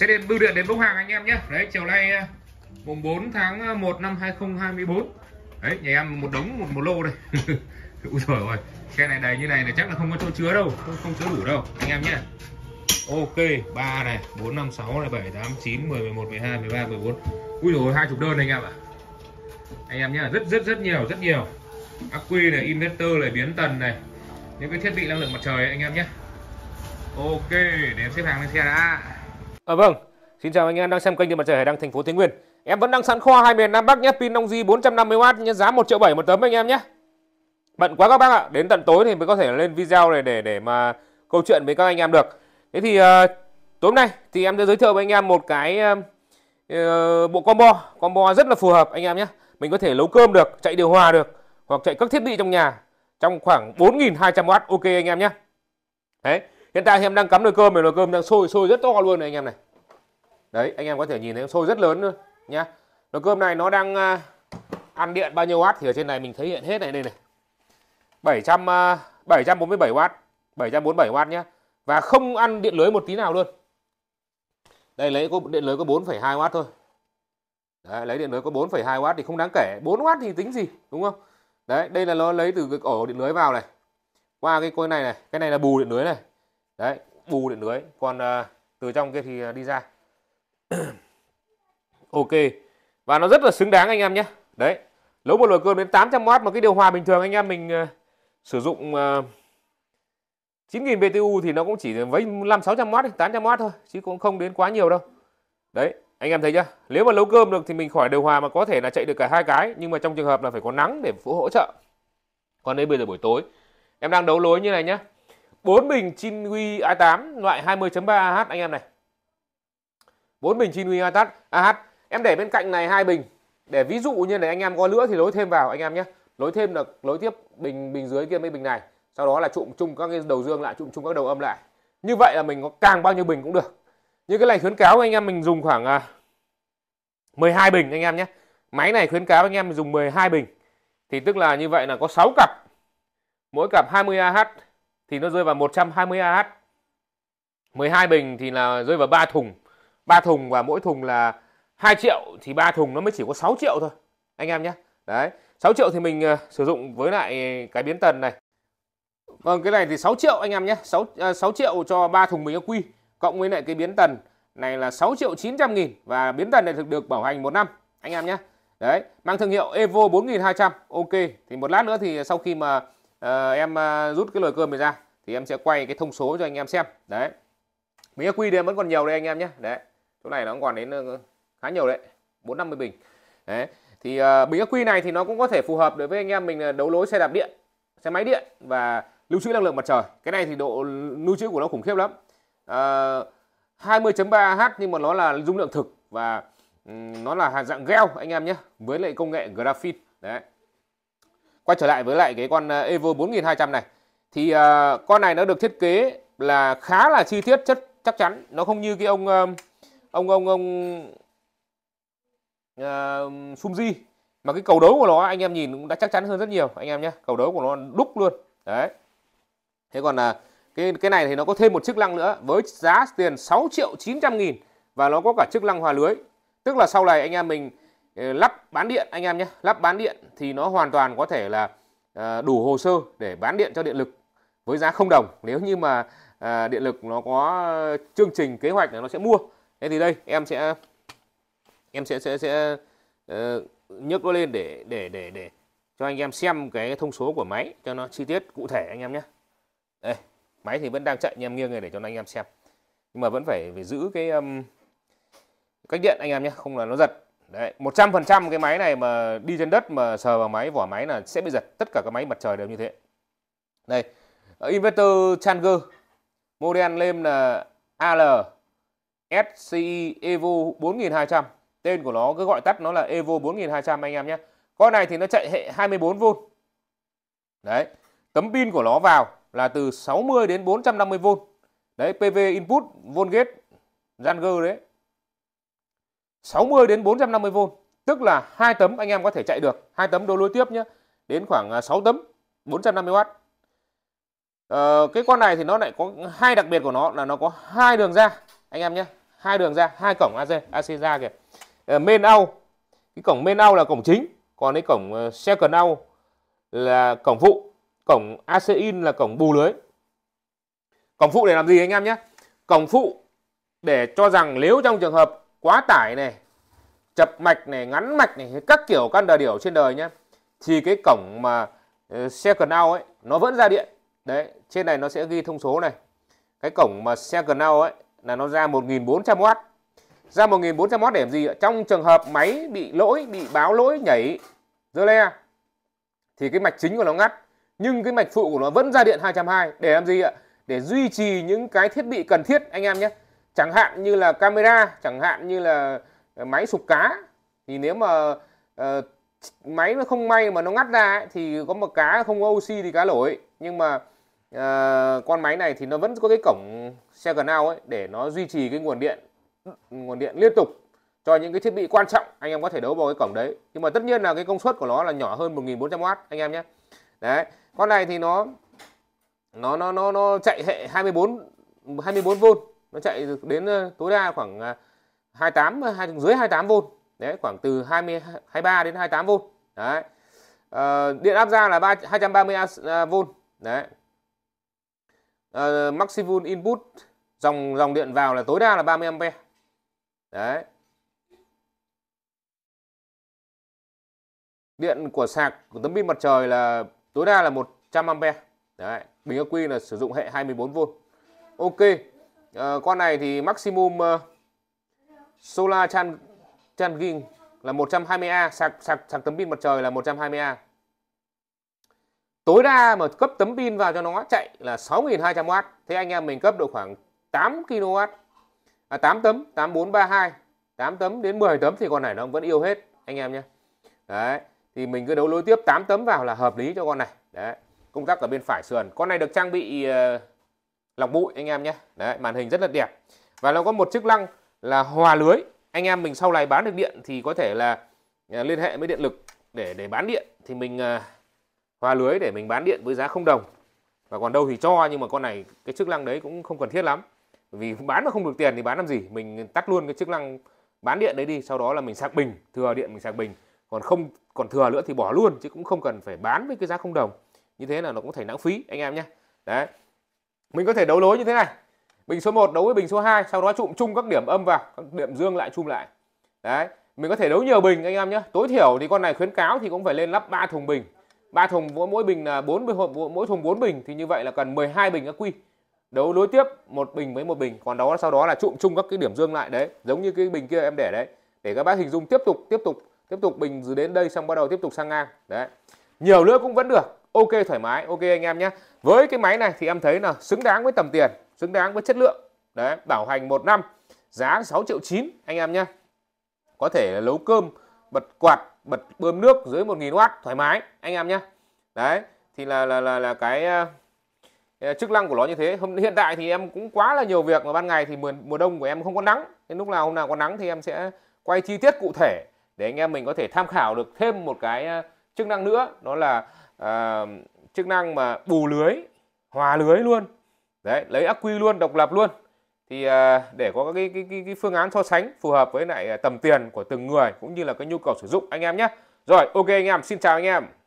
sẽ đến bưu điện đến bốc hàng anh em nhé đấy chiều nay à, mùng 4 tháng 1 à, năm 2024 đấy nhà em một đống một, một lô đây ui trời ơi xe này đầy như này là chắc là không có chỗ chứa đâu không, không chứa đủ đâu anh em nhé ok 3 này 4 5 6 này 7 8 9 10 11 12 13 14 ui rồi hai chục đơn này anh em ạ à. anh em nhé rất rất rất nhiều rất nhiều ắc quy này inverter này biến tần này những cái thiết bị năng lượng mặt trời ấy, anh em nhé ok để em xếp hàng lên xe đã À, vâng, xin chào anh em đang xem kênh điện mặt trời Hải Đăng thành phố Thái Nguyên. Em vẫn đang sẵn kho hai miền Nam Bắc nhé, pin nông Longji 450W nhé, giá 1 triệu 7 một tấm anh em nhé. Bận quá các bác ạ, đến tận tối thì mới có thể lên video này để để mà câu chuyện với các anh em được. Thế thì uh, tối hôm nay thì em sẽ giới thiệu với anh em một cái uh, bộ combo, combo rất là phù hợp anh em nhé. Mình có thể nấu cơm được, chạy điều hòa được hoặc chạy các thiết bị trong nhà trong khoảng 4.200W ok anh em nhé. Đấy hiện tại em đang cắm nồi cơm này nồi cơm đang sôi sôi rất to luôn này anh em này đấy anh em có thể nhìn thấy sôi rất lớn nữa nhá nồi cơm này nó đang à, ăn điện bao nhiêu watt thì ở trên này mình thấy hiện hết này đây này 700 747 watt 747 watt nhá và không ăn điện lưới một tí nào luôn đây lấy có điện lưới có 4,2 watt thôi đấy, lấy điện lưới có 4,2 watt thì không đáng kể 4 watt thì tính gì đúng không đấy đây là nó lấy từ cái ổ điện lưới vào này qua cái coi này này cái này là bù điện lưới này đấy bù điện lưới còn uh, từ trong kia thì à, đi ra ok và nó rất là xứng đáng anh em nhé đấy nấu một nồi cơm đến 800W mà cái điều hòa bình thường anh em mình uh, sử dụng uh, 9000 BTU thì nó cũng chỉ với 5 600W 800W thôi chứ cũng không đến quá nhiều đâu đấy anh em thấy chưa nếu mà nấu cơm được thì mình khỏi điều hòa mà có thể là chạy được cả hai cái nhưng mà trong trường hợp là phải có nắng để phụ hỗ trợ còn đây bây giờ buổi tối em đang đấu lối như này nhá bốn bình Chinwy A8 loại 20.3 AH anh em này. bốn bình Chinwy AH. AH em để bên cạnh này hai bình để ví dụ như này anh em có lửa thì lối thêm vào anh em nhé. Lối thêm được lối tiếp bình bình dưới kia mấy bình này. Sau đó là trụm chung các cái đầu dương lại, trụm chung các đầu âm lại. Như vậy là mình có càng bao nhiêu bình cũng được. Như cái này khuyến cáo anh em mình dùng khoảng 12 à, bình anh em nhé. Máy này khuyến cáo anh em mình dùng 12 bình. Thì tức là như vậy là có 6 cặp. Mỗi cặp 20 AH thì nó rơi vào 120 AH 12 bình thì là rơi vào 3 thùng 3 thùng và mỗi thùng là 2 triệu thì 3 thùng nó mới chỉ có 6 triệu thôi anh em nhé đấy 6 triệu thì mình uh, sử dụng với lại cái biến tần này Vâng cái này thì 6 triệu anh em nhé 6, uh, 6 triệu cho 3 thùng bình quy cộng với lại cái biến tần này là 6 triệu 900 nghìn và biến tần này được, được bảo hành 1 năm anh em nhé đấy mang thương hiệu Evo 4200 ok thì một lát nữa thì sau khi mà à, em à, rút cái lời cơm này ra thì em sẽ quay cái thông số cho anh em xem đấy mía quy đây vẫn còn nhiều đây anh em nhé đấy chỗ này nó còn đến ờ, khá nhiều đấy bốn năm mươi bình đấy thì à, bình ắc quy này thì nó cũng có thể phù hợp đối với anh em mình ờ, đấu lối xe đạp điện xe máy điện và lưu trữ năng lượng mặt trời cái này thì độ lưu trữ của nó khủng khiếp lắm à, 20.3 h nhưng mà nó là dung lượng thực và nó là hạt dạng gel anh em nhé với lại công nghệ graphite đấy quay trở lại với lại cái con ờ, Evo 4200 này thì uh, con này nó được thiết kế là khá là chi tiết chất chắc chắn nó không như cái ông uh, ông ông ông uh, Sumji mà cái cầu đấu của nó anh em nhìn cũng đã chắc chắn hơn rất nhiều anh em nhé cầu đấu của nó đúc luôn đấy thế còn là uh, cái cái này thì nó có thêm một chức năng nữa với giá tiền 6 triệu 900 nghìn và nó có cả chức năng hòa lưới tức là sau này anh em mình Ờ, lắp bán điện anh em nhé lắp bán điện thì nó hoàn toàn có thể là ờ, đủ hồ sơ để bán điện cho điện lực với giá không đồng nếu như mà ờ, điện lực nó có chương trình kế hoạch là nó sẽ mua thế thì đây em sẽ em sẽ sẽ sẽ nhấc nó lên để để để để cho anh em xem cái thông số của máy cho nó chi tiết cụ thể anh em nhé đây máy thì vẫn đang chạy anh em nghiêng này để cho anh em xem nhưng mà vẫn phải, phải giữ cái um, cách điện anh em nhé không là nó giật Đấy, 100% cái máy này mà đi trên đất mà sờ vào máy vỏ máy là sẽ bị giật, tất cả các máy mặt trời đều như thế. Đây. Inverter Challenger model lên là AL SCI Evo 4200. Tên của nó cứ gọi tắt nó là Evo 4200 anh em nhé. Con này thì nó chạy hệ 24V. Đấy. Tấm pin của nó vào là từ 60 đến 450V. Đấy PV input voltage Ranger đấy 60 đến 450V tức là hai tấm anh em có thể chạy được hai tấm đôi lối tiếp nhé đến khoảng 6 à, tấm 450W ờ, cái con này thì nó lại có hai đặc biệt của nó là nó có hai đường ra anh em nhé hai đường ra hai cổng AC AC ra kìa ờ, main out cái cổng main out là cổng chính còn cái cổng ờ, second out là cổng phụ cổng AC in là cổng bù lưới cổng phụ để làm gì anh em nhé cổng phụ để cho rằng nếu trong trường hợp quá tải này chập mạch này ngắn mạch này các kiểu căn đà điểu trên đời nhé thì cái cổng mà xe ờ, cần ấy nó vẫn ra điện đấy trên này nó sẽ ghi thông số này cái cổng mà xe cần ấy là nó ra 1400W ra 1400W để làm gì trong trường hợp máy bị lỗi bị báo lỗi nhảy dơ le thì cái mạch chính của nó ngắt nhưng cái mạch phụ của nó vẫn ra điện 220 để làm gì ạ để duy trì những cái thiết bị cần thiết anh em nhé chẳng hạn như là camera chẳng hạn như là ờ, máy sục cá thì nếu mà uh, máy nó không may mà nó ngắt ra ấy, thì có một cá không có oxy thì cá lỗi nhưng mà uh, con máy này thì nó vẫn có cái cổng xe gần nào ấy để nó duy trì cái nguồn điện nguồn điện liên tục cho những cái thiết bị quan trọng anh em có thể đấu vào cái cổng đấy nhưng mà tất nhiên là cái công suất của nó là nhỏ hơn 1400W anh em nhé đấy con này thì nó nó nó nó nó chạy hệ 24 24V nó chạy được đến ờ, tối đa khoảng 28 ờ, ờ, hai dưới 28V đấy khoảng từ 20 23 đến 28V đấy à, điện áp ra là 3, 230V đấy à, maximum input dòng dòng điện vào là tối đa là 30A đấy điện của sạc của tấm pin mặt trời là tối đa là 100A đấy bình ắc quy là sử dụng hệ 24V ok à, con này thì maximum uh, solar chan chanking là 120A sạc sạc sạc tấm pin mặt trời là 120A tối đa mà cấp tấm pin vào cho nó chạy là 6.200W thế anh em mình cấp độ khoảng 8 kW à, 8 tấm 8432 8 tấm đến 10 tấm thì con này nó vẫn yêu hết anh em nhé đấy thì mình cứ đấu nối tiếp 8 tấm vào là hợp lý cho con này đấy công tắc ở bên phải sườn con này được trang bị uh, lọc bụi anh em nhé đấy màn hình rất là đẹp và nó có một chức năng là hòa lưới anh em mình sau này bán được điện thì có thể là à, liên hệ với điện lực để để bán điện thì mình à, hòa lưới để mình bán điện với giá không đồng và còn đâu thì cho nhưng mà con này cái chức năng đấy cũng không cần thiết lắm vì bán mà không được tiền thì bán làm gì mình tắt luôn cái chức năng bán điện đấy đi sau đó là mình sạc bình thừa điện mình sạc bình còn không còn thừa nữa thì bỏ luôn chứ cũng không cần phải bán với cái giá không đồng như thế là nó cũng thành lãng phí anh em nhé đấy mình có thể đấu lối như thế này bình số 1 đấu với bình số 2 sau đó trụm chung các điểm âm vào các điểm dương lại chung lại đấy mình có thể đấu nhiều bình anh em nhé tối thiểu thì con này khuyến cáo thì cũng phải lên lắp 3 thùng bình 3 thùng mỗi mỗi bình là 4 mỗi thùng 4 bình thì như vậy là cần 12 bình ác quy đấu nối tiếp một bình với một bình còn đó sau đó là trụm chung các cái điểm dương lại đấy giống như cái bình kia em để đấy để các bác hình dung tiếp tục tiếp tục tiếp tục bình từ đến đây xong bắt đầu tiếp tục sang ngang đấy nhiều nữa cũng vẫn được ok thoải mái ok anh em nhé với cái máy này thì em thấy là xứng đáng với tầm tiền xứng đáng với chất lượng đấy bảo hành một năm giá 6 triệu chín anh em nhé có thể nấu cơm bật quạt bật bơm nước dưới 1.000W thoải mái anh em nhé đấy thì là là là, là ờ, cái chức năng của nó như thế hôm hiện tại thì em cũng quá là nhiều việc mà ban ngày thì mùa mùa đông của em không có nắng nên lúc nào hôm nào có nắng thì em sẽ quay chi tiết cụ thể để anh em mình có thể tham khảo được thêm một cái ờ, chức năng nữa đó là à, chức năng mà bù lưới hòa lưới luôn đấy lấy ắc quy luôn độc lập luôn thì à, để có cái, cái, cái, cái phương án so sánh phù hợp với lại à, tầm tiền của từng người cũng như là cái nhu cầu sử dụng anh em nhé rồi ok anh em xin chào anh em